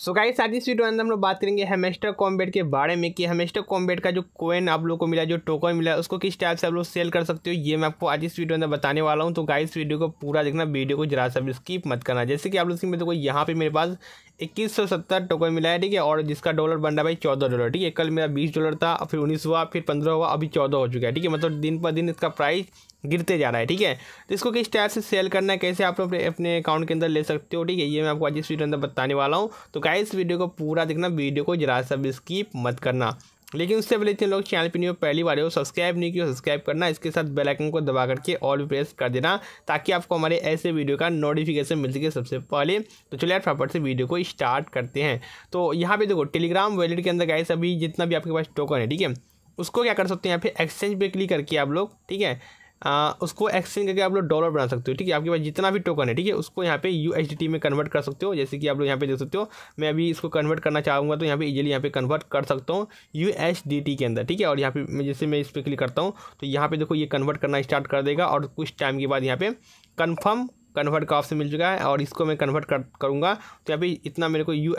so guys आज इस video अंदर हम लोग बात करेंगे हेमेस्टर कॉम्बेट के बारे में कि हेमेस्टर कॉम्बेट का जो कोइन आप लोग को मिला जो टोकन मिला उसको किस टाइप से आप लोग सेल कर सकते हो ये मैं आपको आज इस वीडियो अंदर बताने वाला हूँ तो गाइस वीडियो को पूरा देखना वीडियो को जरा सा स्कीप मत करना जैसे कि आप लोग देखो यहाँ पे मेरे पास इक्कीस सौ सत्तर टोकन मिला है ठीक है और जिसका डॉलर बन रहा है भाई चौदह डॉलर ठीक है कल मेरा बीस डॉलर था फिर उन्नीस हुआ फिर पंद्रह हुआ अभी चौदह हो चुका है ठीक है मतलब दिन पर दिन इसका प्राइस गिरते जा रहा है ठीक है तो इसको किस टाइप से सेल करना है कैसे आप लोग अपने अकाउंट के अंदर ले सकते हो ठीक है ये मैं आपको आज इस वीडियो अंदर बताने वाला हूँ तो गाइस वीडियो को पूरा देखना वीडियो को जरा सा भी स्कीप मत करना लेकिन उससे पहले इतने लोग चैनल पर नहीं हो पहली बार हो सब्सक्राइब नहीं किया सब्सक्राइब करना इसके साथ बेल आइकन को दबा करके ऑल प्रेस कर देना ताकि आपको हमारे ऐसे वीडियो का नोटिफिकेशन मिल सके सबसे पहले तो चलिए यार फटाफट से वीडियो को स्टार्ट करते हैं तो यहाँ पे देखो टेलीग्राम वैलेट के अंदर गाइस अभी जितना भी आपके पास टोकन है ठीक है उसको क्या कर सकते हैं यहाँ पे एक्सचेंज पे क्लिक करके आप लोग ठीक है आ, उसको एक्सचेंज करके आप लोग डॉलर बना सकते हो ठीक है आपके पास जितना भी टोकन है ठीक है उसको यहाँ पे यू में कन्वर्ट कर सकते हो जैसे कि आप लोग यहाँ पे देख सकते हो मैं अभी इसको कन्वर्ट करना चाहूँगा तो यहाँ पे इजीली यहाँ पे कन्वर्ट कर सकता हूँ यू के अंदर ठीक है और यहाँ पे मैं जैसे मैं इस पर क्लिक करता हूँ तो यहाँ पर देखो ये कन्वर्ट करना स्टार्ट कर देगा और कुछ टाइम के बाद यहाँ पे कन्फर्म कन्वर्ट का ऑप्शन मिल चुका है और इसको मैं कन्वर्ट कर करूँगा तो यहाँ पे इतना मेरे को यू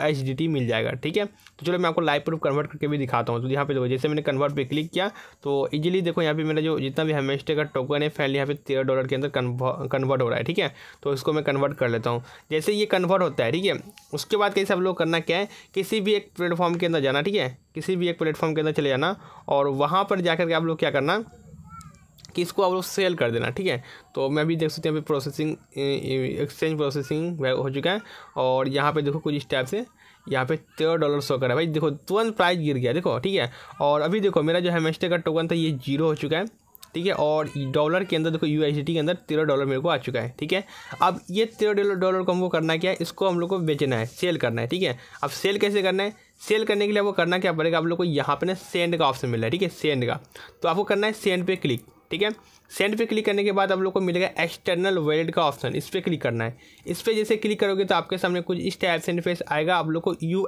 मिल जाएगा ठीक है तो चलो मैं आपको लाइव प्रूफ कन्वर्ट करके भी दिखाता हूँ तो यहाँ पे देखो जैसे मैंने कन्वर्ट पे क्लिक किया तो इजीली देखो यहाँ पे मेरा जो जितना भी हेमेस्टे का टोकन है फैल यहाँ पे तेरह डॉलर के अंदर कन्वर्ट हो रहा है ठीक है तो इसको मैं कन्वर्ट कर लेता हूँ जैसे ये कन्वर्ट होता है ठीक है उसके बाद कैसे आप लोग करना क्या है किसी भी एक प्लेटफॉर्म के अंदर जाना ठीक है किसी भी एक प्लेटफॉर्म के अंदर चले जाना और वहाँ पर जाकर के आप लोग क्या करना कि इसको आप लोग सेल कर देना ठीक है तो मैं भी देख सकते हैं यहाँ पर प्रोसेसिंग एक्सचेंज प्रोसेसिंग हो चुका है और यहाँ पे देखो कुछ इस टाइप से यहाँ पे तेरह डॉलर सौ कर रहा है भाई देखो तुरंत प्राइस गिर गया देखो ठीक है और अभी देखो मेरा जो हेमेस्टे का टोकन था ये जीरो हो चुका है ठीक है और डॉलर के अंदर देखो यू के अंदर तेरह डॉलर मेरे को आ चुका है ठीक है अब ये तेरह डॉलर को हमको करना क्या है इसको हम लोग को बेचना है सेल करना है ठीक है अब सेल कैसे करना है सेल करने के लिए आपको करना क्या पड़ेगा आप लोग को यहाँ पे ना सेंड का ऑप्शन मिल रहा है ठीक है सेंड का तो आपको करना है सेंड पे क्लिक ठीक है सेंड पे क्लिक करने के बाद आप लोग को मिलेगा एक्सटर्नल वैलेट का ऑप्शन इस पर क्लिक करना है इस पर जैसे क्लिक करोगे तो आपके सामने कुछ इस टाइप से इंटरफेस आएगा आप लोग को यू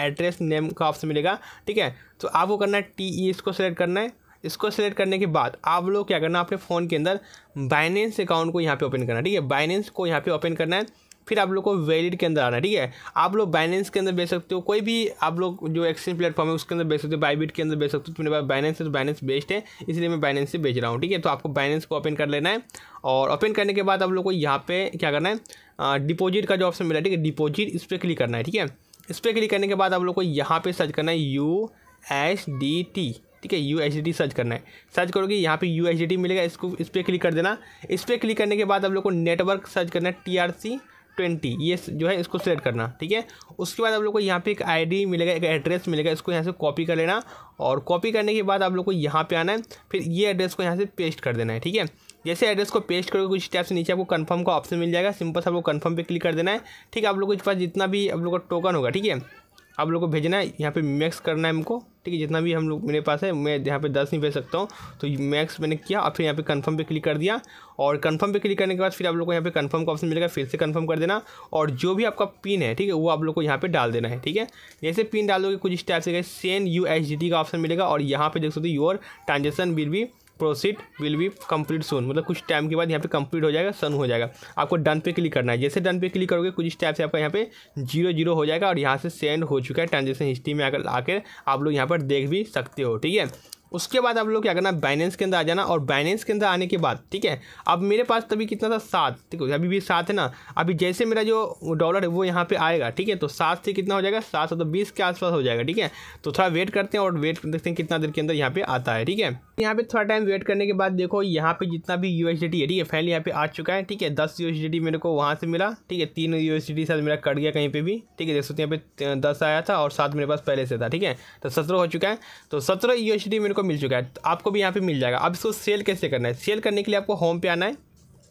एड्रेस नेम का ऑप्शन मिलेगा ठीक है तो आपको करना है टी ई e, इसको सेलेक्ट करना है इसको सेलेक्ट करने के बाद आप लोग क्या करना है अपने फ़ोन के अंदर बाइनेंस अकाउंट को यहाँ पे ओपन करना है ठीक है बाइनेंस को यहाँ पे ओपन करना है फिर आप लोग को वैलिड के अंदर आना है ठीक है आप लोग बाइनेंस के अंदर बेच सकते हो कोई भी आप लोग जो एक्सचेंज प्लेटफॉर्म है उसके अंदर बेच सकते हो बाईबिट के अंदर बेच सकते हो तो मेरे पास बाइनेंस है तो बाइनेंस बेस्ट है इसलिए मैं बाइनेंस से बेच रहा हूँ ठीक है तो आपको बाइनेंस को ओपन कर लेना है और ओपन करने के बाद आप लोग को यहाँ पे क्या करना है डिपोजिट का जो ऑप्शन मिला है ठीक है डिपोजिट इस पर क्लिक करना है ठीक है इस पर क्लिक करने के बाद आप लोग को यहाँ पे सर्च करना है यू एस डी टी ठीक है यू एच डी सर्च करना है सर्च करोगे यहाँ पे यू एच डी मिलेगा इसको इस पर क्लिक कर देना इस पर क्लिक करने के बाद आप लोग को नेटवर्क सर्च करना है टी आर सी ट्वेंटी ये जो है इसको सेलेक्ट करना ठीक है उसके बाद आप लोग को यहाँ पे एक आईडी मिलेगा एक एड्रेस मिलेगा इसको यहाँ से कॉपी कर लेना और कॉपी करने के बाद आप लोग को यहाँ पे आना है फिर ये एड्रेस को यहाँ से पेस्ट कर देना है ठीक है जैसे एड्रेस को पेस्ट करोगे कुछ स्टेप्स नीचे आपको कन्फर्म का ऑप्शन मिल जाएगा सिंपल से आप लोग कन्फर्म पे क्लिक कर देना है ठीक है आप लोग के पास जितना भी आप लोग का टोकन होगा ठीक है आप लोग को भेजना है यहाँ पे मैक्स करना है हमको ठीक है जितना भी हम लोग मेरे पास है मैं यहाँ पे दस नहीं भेज सकता हूँ तो मैक्स मैंने किया और फिर यहाँ पे कंफर्म पे क्लिक कर दिया और कंफर्म पे क्लिक करने के बाद फिर आप लोग को यहाँ पे कंफर्म का ऑप्शन मिलेगा फिर से कंफर्म कर देना और जो भी आपका पिन है ठीक है वो आप लोग को यहाँ पे डाल देना है ठीक है जैसे पिन डालोगे कुछ इस टाइप से सेन यू का ऑप्शन मिलेगा और यहाँ पर देख सकते हो योर ट्रांजेक्शन विल भी proceed will be complete soon मतलब कुछ टाइम के बाद यहाँ पे कंप्लीट हो जाएगा सन हो जाएगा आपको डन पे क्लिक करना है जैसे डन पे क्लिक करोगे कुछ स्टेप से आपका यहाँ पे जीरो जीरो हो जाएगा और यहाँ से सेंड हो चुका है ट्रांजेक्शन हिस्ट्री में आकर आकर आप लोग यहाँ पर देख भी सकते हो ठीक है उसके बाद आप लोग क्या करना बाइनेंस के अंदर आ जाना और बाइनेंस के अंदर आने के बाद ठीक है अब मेरे पास तभी कितना था सात ठीक है अभी भी सात है ना अभी जैसे मेरा जो डॉलर है वो यहाँ पे आएगा ठीक है तो सात से कितना हो जाएगा सात सौ तो बीस के आसपास हो जाएगा ठीक है तो थोड़ा वेट करते हैं और वेट देखते हैं कितना देर के अंदर यहाँ पे आता है ठीक है यहाँ पे थोड़ा टाइम वेट करने के बाद देखो यहाँ पे जितना भी यू है ठीक है फाइनली यहाँ पे आ चुका है ठीक है दस यू मेरे को वहाँ से मिला ठीक है तीन यू एस मेरा कट गया कहीं पर भी ठीक है देख सकते यहाँ पे दस आया था और सात मेरे पास पहले से था ठीक है तो सत्रह हो चुका है तो सत्रह यू मेरे को आपको मिल चुका है तो आपको भी यहाँ पे मिल जाएगा अब इसको सेल कैसे करना है सेल करने के लिए आपको होम पे आना है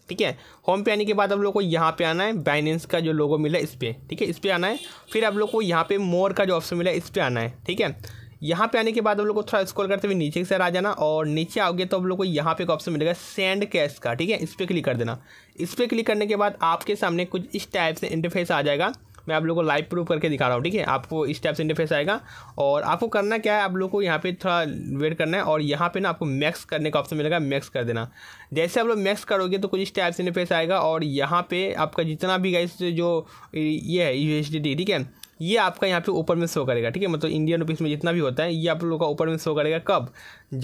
ठीक है होम पे आने के बाद आप लोग को यहाँ पे आना है बाइनेंस का जो लोगो मिला है इस पर ठीक है इस पर आना है फिर आप लोग को यहाँ पे मोर का जो ऑप्शन मिला है इस पर आना है ठीक है यहाँ पे आने के बाद आप लोग को थोड़ा स्क्रॉल करते हुए नीचे की साइड आ जाना और नीचे आओगे तो आप लोग को यहाँ पे एक ऑप्शन मिलेगा सेंड कैश का ठीक है इस पर क्लिक कर देना इस पर क्लिक करने के बाद आपके सामने कुछ इस टाइप से इंटरफेस आ जाएगा मैं आप लोगों को लाइव प्रूफ करके दिखा रहा हूँ ठीक है आपको इस टाइप से इंटरफेस आएगा और आपको करना क्या है आप लोग को यहाँ पे थोड़ा वेट करना है और यहाँ पे ना आपको मैक्स करने का ऑप्शन मिलेगा मैक्स कर देना जैसे आप लोग मैक्स करोगे तो कुछ इस टाइप से इंटरफेस आएगा और यहाँ पे आपका जितना भी गाइस जो ये है यू ठीक है ये आपका यहाँ पे ऊपर में शो करेगा ठीक है मतलब इंडियन रुपीज़ में जितना भी होता है ये आप लोग का ऊपर में शो करेगा कब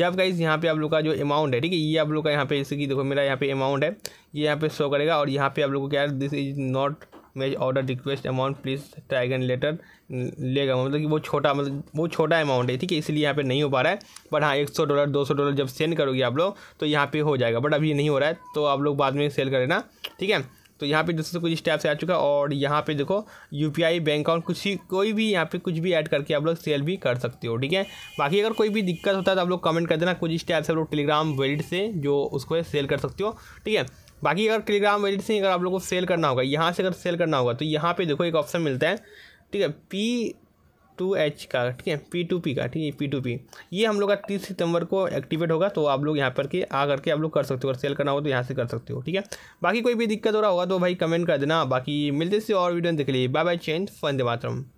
जब गाइज यहाँ पे आप लोग का जो अमाउंट है ठीक है ये आप लोग का यहाँ पे जैसे कि देखो मेरा यहाँ पे अमाउंट है ये यहाँ पे शो करेगा और यहाँ पे आप लोग को क्या this is not made order request amount please try later लेगा मतलब कि वो छोटा मतलब वो छोटा अमाउंट है ठीक है इसलिए यहाँ पे नहीं हो पा रहा है बट हाँ एक सौ डॉलर दो सौ डॉलर जब सेंड करोगे आप लोग तो यहाँ पे हो जाएगा बट अभी नहीं हो रहा है तो आप लोग बाद में सेल कर लेना ठीक है तो यहाँ पे दोस्तों कुछ स्टेप्स आ चुका है और यहाँ पे देखो यू पी बैंक अकाउंट कुछ कोई भी यहाँ पे कुछ भी ऐड करके आप लोग सेल भी कर सकते हो ठीक है बाकी अगर कोई भी दिक्कत होता है तो आप लोग कमेंट कर देना कुछ स्टेप्स आप लोग टेलीग्राम वेलिट से जो उसको सेल कर सकते हो ठीक है बाकी अगर टेलीग्राम वेलिट से अगर आप लोग को सेल करना होगा यहाँ से अगर सेल करना होगा तो यहाँ पर देखो एक ऑप्शन मिलता है ठीक है पी टू एच का ठीक है पी टू पी का ठीक है पी टू पी ये हम लोग का तीस सितंबर को एक्टिवेट होगा तो आप लोग यहाँ पर के आ करके आप लोग कर सकते हो अगर सेल करना हो तो यहाँ से कर सकते हो ठीक है बाकी कोई भी दिक्कत हो रहा होगा तो भाई कमेंट कर देना बाकी मिलते से और वीडियो देख लीजिए बाय बाय चेंज फंदे मातरम